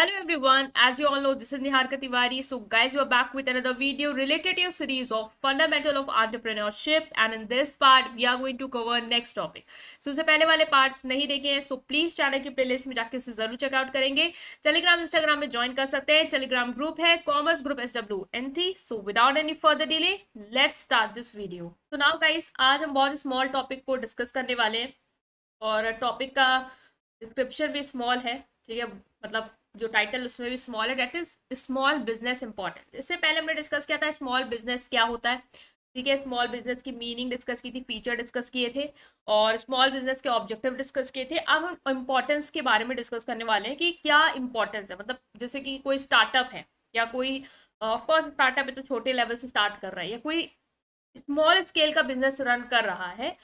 Hello everyone, as you all know, this is Niharka Tiwari. So guys, we're back with another video related to your series of fundamental of entrepreneurship and in this part, we are going to cover next topic. So इससे पहले वाले parts नहीं देखे हैं, so please channel की playlist में जाके उसे जरूर चेकआउट करेंगे टेलीग्राम इंस्टाग्राम में ज्वाइन कर सकते हैं टेलीग्राम ग्रुप है commerce group S W N T so without any further delay let's start this video तो नाउ गाइस आज हम बहुत स्मॉल टॉपिक को डिस्कस करने वाले हैं और टॉपिक का डिस्क्रिप्शन भी स्मॉल है ठीक है मतलब जो टाइटल उसमें भी स्मॉल है that is small business importance इससे पहले हमने डिस्कस किया था स्मॉल बिजनेस क्या होता है ठीक है स्मॉल बिजनेस की मीनिंग डिस्कस की थी फीचर डिस्कस किए थे और स्मॉल बिजनेस के ऑब्जेक्टिव डिस्कस किए थे अब हम इम्पोर्टेंस के बारे में डिस्कस करने वाले हैं कि क्या इंपॉर्टेंस है मतलब जैसे कि कोई स्टार्टअप है या कोई ऑफकोर्स uh, स्टार्टअप है तो छोटे लेवल से स्टार्ट कर रहा है या कोई स्मॉल स्केल का बिजनेस रन कर रहा है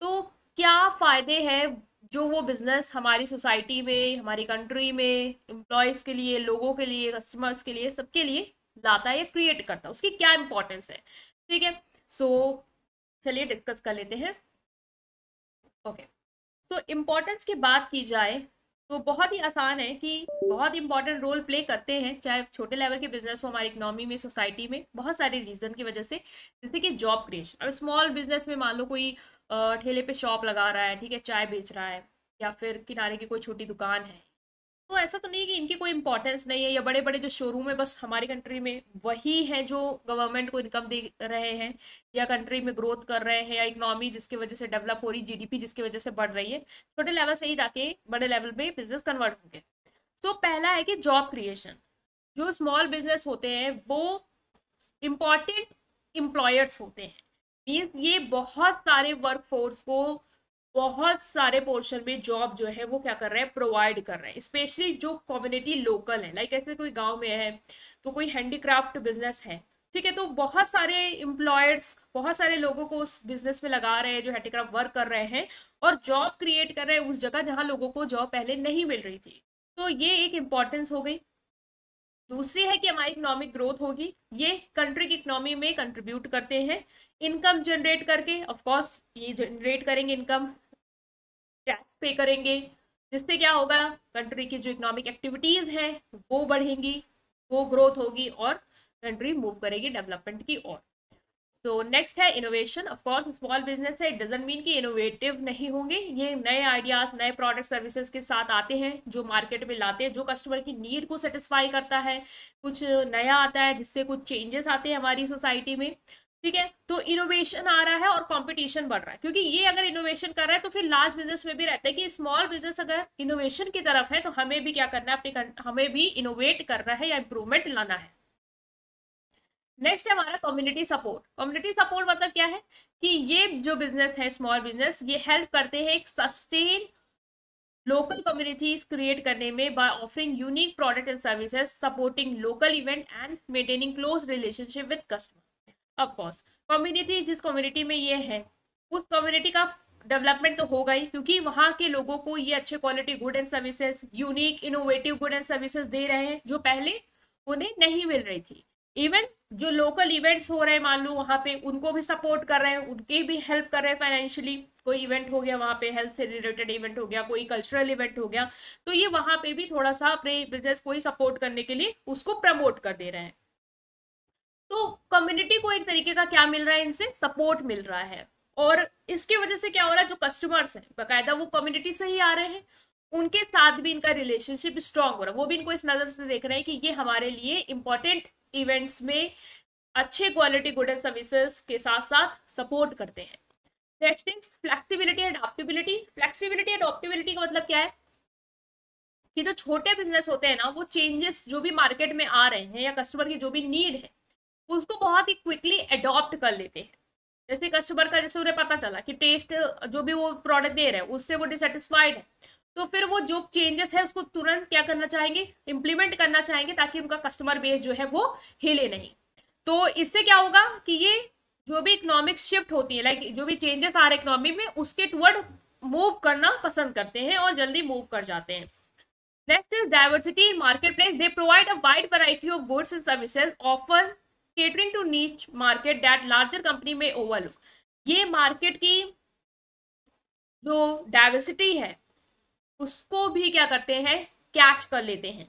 तो क्या फ़ायदे हैं जो वो बिजनेस हमारी सोसाइटी में हमारी कंट्री में एम्प्लॉयज़ के लिए लोगों के लिए कस्टमर्स के लिए सबके लिए लाता है या क्रिएट करता है उसकी क्या इंपॉर्टेंस है ठीक है सो चलिए डिस्कस कर लेते हैं ओके सो इम्पोर्टेंस की बात की जाए तो बहुत ही आसान है कि बहुत इंपॉर्टेंट रोल प्ले करते हैं चाहे छोटे लेवल के बिजनेस हो हमारी इकनॉमी में सोसाइटी में बहुत सारे रीज़न की वजह से जैसे कि जॉब क्रिएशन अब स्मॉल बिजनेस में मान लो कोई ठेले पे शॉप लगा रहा है ठीक है चाय बेच रहा है या फिर किनारे की कोई छोटी दुकान है तो ऐसा तो नहीं कि इनकी कोई इंपॉर्टेंस नहीं है या बड़े बड़े जो शोरूम है बस हमारी कंट्री में वही है जो गवर्नमेंट को इनकम दे रहे हैं या कंट्री में ग्रोथ कर रहे हैं या इकोनॉमी जिसकी वजह से डेवलप हो रही जीडीपी जिसकी वजह से बढ़ रही है छोटे लेवल से ही जाके बड़े लेवल पे बिजनेस कन्वर्ट होंगे तो पहला है कि जॉब क्रिएशन जो स्मॉल बिजनेस होते हैं वो इम्पॉर्टेंट इम्प्लॉयर्स होते हैं मीन्स ये बहुत सारे फोर्स को बहुत सारे पोर्शन में जॉब जो है वो क्या कर रहे हैं प्रोवाइड कर रहे हैं स्पेशली जो कम्युनिटी लोकल है लाइक ऐसे कोई गांव में है तो कोई हैंडीक्राफ्ट बिजनेस है ठीक है तो बहुत सारे इम्प्लॉयर्स बहुत सारे लोगों को उस बिजनेस में लगा रहे हैं जो हैंडीक्राफ्ट वर्क कर रहे हैं और जॉब क्रिएट कर रहे हैं उस जगह जहाँ लोगों को जॉब पहले नहीं मिल रही थी तो ये एक इम्पॉर्टेंस हो गई दूसरी है कि हमारी इकोनॉमिक ग्रोथ होगी ये कंट्री की इकोनॉमी में कंट्रीब्यूट करते हैं इनकम जनरेट करके ऑफ ये जनरेट करेंगे इनकम टैक्स पे करेंगे जिससे क्या होगा कंट्री की जो इकोनॉमिक एक्टिविटीज़ हैं वो बढ़ेंगी वो ग्रोथ होगी और कंट्री मूव करेगी डेवलपमेंट की ओर सो नेक्स्ट है innovation of course small business है इट डजेंट मीन कि इनोवेटिव नहीं होंगे ये नए आइडियाज़ नए प्रोडक्ट सर्विसेज के साथ आते हैं जो मार्केट में लाते हैं जो कस्टमर की नीड को सेटिस्फाई करता है कुछ नया आता है जिससे कुछ चेंजेस आते हैं हमारी सोसाइटी में ठीक है तो इनोवेशन आ रहा है और कंपटीशन बढ़ रहा है क्योंकि ये अगर इनोवेशन कर रहा है तो फिर लार्ज बिजनेस में भी रहता है कि स्मॉल बिजनेस अगर इनोवेशन की तरफ है तो हमें भी क्या करना है अपनी हमें भी इनोवेट करना है या इम्प्रूवमेंट लाना है नेक्स्ट है हमारा कम्युनिटी सपोर्ट कम्युनिटी सपोर्ट मतलब क्या है कि ये जो बिजनेस है स्मॉल बिजनेस ये हेल्प करते हैं एक सस्टेन लोकल कम्युनिटीज क्रिएट करने में by offering unique product and services supporting local event and maintaining close relationship with customer of course community जिस कम्युनिटी में ये है उस कम्युनिटी का डेवलपमेंट तो होगा ही क्योंकि वहाँ के लोगों को ये अच्छे quality good and services unique innovative good and services दे रहे हैं जो पहले उन्हें नहीं मिल रही थी इवन जो लोकल इवेंट्स हो रहे हैं मान लो वहाँ पे उनको भी सपोर्ट कर रहे हैं उनके भी हेल्प कर रहे हैं फाइनेंशियली कोई इवेंट हो गया वहाँ पे हेल्थ से रिलेटेड इवेंट हो गया कोई कल्चरल इवेंट हो गया तो ये वहाँ पे भी थोड़ा सा अपने बिजनेस को ही सपोर्ट करने के लिए उसको प्रमोट कर दे रहे हैं कम्युनिटी को एक तरीके का क्या मिल रहा है इनसे सपोर्ट मिल रहा है और इसकी वजह से क्या हो रहा है जो कस्टमर्स हैं बाकायदा वो कम्युनिटी से ही आ रहे हैं उनके साथ भी इनका रिलेशनशिप स्ट्रांग हो रहा है वो भी इनको इस नज़र से देख रहे हैं कि ये हमारे लिए इम्पोर्टेंट इवेंट्स में अच्छे क्वालिटी गुड एंड सर्विसेज के साथ साथ सपोर्ट करते हैं next things flexibility and adaptability flexibility and adaptability का मतलब क्या है कि जो छोटे बिजनेस होते हैं ना वो चेंजेस जो भी मार्केट में आ रहे हैं या कस्टमर की जो भी नीड है उसको बहुत ही क्विकली अडॉप्ट कर लेते हैं जैसे कस्टमर का जैसे उन्हें पता चला कि टेस्ट जो भी वो प्रोडक्ट दे रहे हैं उससे वो डिसटिस्फाइड है तो फिर वो जो चेंजेस है उसको तुरंत क्या करना चाहेंगे इम्प्लीमेंट करना चाहेंगे ताकि उनका कस्टमर बेस जो है वो हिले नहीं तो इससे क्या होगा कि ये जो भी इकोनॉमिक शिफ्ट होती है लाइक जो भी चेंजेस आ रहे इकोनॉमी में उसके टूवर्ड मूव करना पसंद करते हैं और जल्दी मूव कर जाते हैं next is diversity in market place they provide a wide variety of goods and services offer catering to niche market that larger company may overlook ये मार्केट की जो डाइवर्सिटी है उसको भी क्या करते हैं कैच कर लेते हैं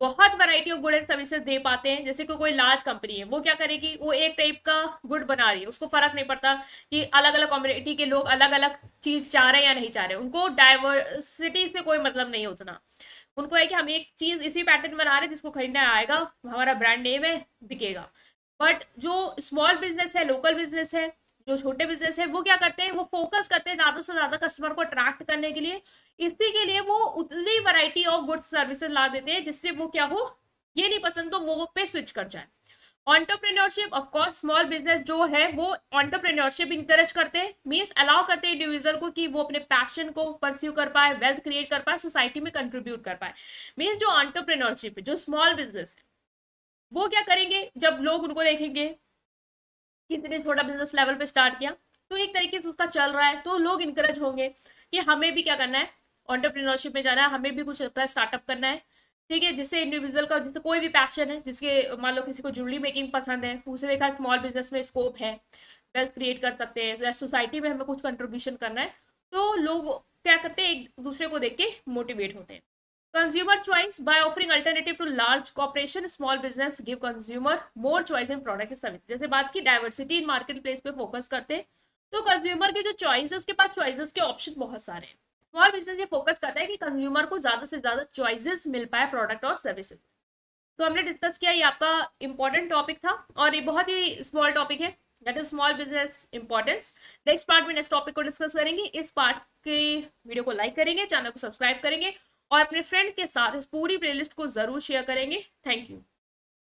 बहुत variety of good and services दे पाते हैं जैसे कि को कोई लार्ज कंपनी है वो क्या करेगी वो एक टाइप का गुड बना रही है उसको फर्क नहीं पड़ता कि अलग अलग कम्युनिटी के लोग अलग अलग चीज चाह रहे हैं या नहीं चाह रहे उनको डाइवर्सिटी से कोई मतलब नहीं होता उनको है कि हम एक चीज इसी पैटर्न बना रहे हैं जिसको खरीदना आएगा हमारा ब्रांड नेम है बिकेगा बट जो स्मॉल बिजनेस है लोकल बिजनेस है जो छोटे बिजनेस है वो क्या करते हैं वो फोकस करते हैं ज़्यादा से ज़्यादा कस्टमर को अट्रैक्ट करने के लिए इसी के लिए वो उतनी वैरायटी ऑफ गुड्स सर्विसेज ला देते हैं जिससे वो क्या हो ये नहीं पसंद तो वो पे स्विच कर जाए ऑन्टरप्रेन्योरशिप ऑफकोर्स स्मॉल बिजनेस जो है वो ऑन्टरप्रेन्योरशिप इंकरेज करते हैं मीन्स अलाउ करते हैं इंडिविजुअल को कि वो अपने पैशन को परस्यू कर पाए वेल्थ क्रिएट कर पाए सोसाइटी में कंट्रीब्यूट कर पाए मीन्स जो ऑन्टरप्रेन्योरशिप है जो स्मॉल बिजनेस है वो क्या करेंगे जब लोग उनको देखेंगे किसी ने छोटा बिजनेस लेवल पे स्टार्ट किया तो एक तरीके से उसका चल रहा है तो लोग इंकरेज होंगे कि हमें भी क्या करना है ऑन्टरप्रीनरशिप में जाना है हमें भी कुछ अपना स्टार्टअप करना है ठीक है जिससे इंडिविजुअल का जिससे कोई भी पैशन है जिसके मान लो किसी को ज्वेलरी मेकिंग पसंद है उसे देखा स्मॉल बिजनेस में स्कोप है वेल्थ क्रिएट कर सकते हैं सोसाइटी में हमें कुछ कंट्रीब्यूशन करना है तो लोग क्या करते हैं एक दूसरे को देख के मोटिवेट होते हैं Consumer choice by offering alternative to large corporation, small business give consumer more choice in product and service. जैसे बात की डाइवर्सिटी इन मार्केट प्लेस पे फोकस करते हैं तो कंज्यूमर के जो चॉइस है उसके पास चॉइसेस के ऑप्शन बहुत सारे हैं स्मॉल बिजनेस ये फोकस करता है कि कंज्यूमर को ज्यादा से ज्यादा चॉइसेस मिल पाए प्रोडक्ट और सर्विसेज तो हमने डिस्कस किया ये आपका इंपॉर्टेंट टॉपिक था और ये बहुत ही स्मॉल टॉपिक है that is small business importance next part में नेक्स्ट टॉपिक को डिस्कस करेंगे इस पार्ट के वीडियो को लाइक करेंगे चैनल को सब्सक्राइब करेंगे और अपने फ्रेंड के साथ इस पूरी प्लेलिस्ट को ज़रूर शेयर करेंगे थैंक यू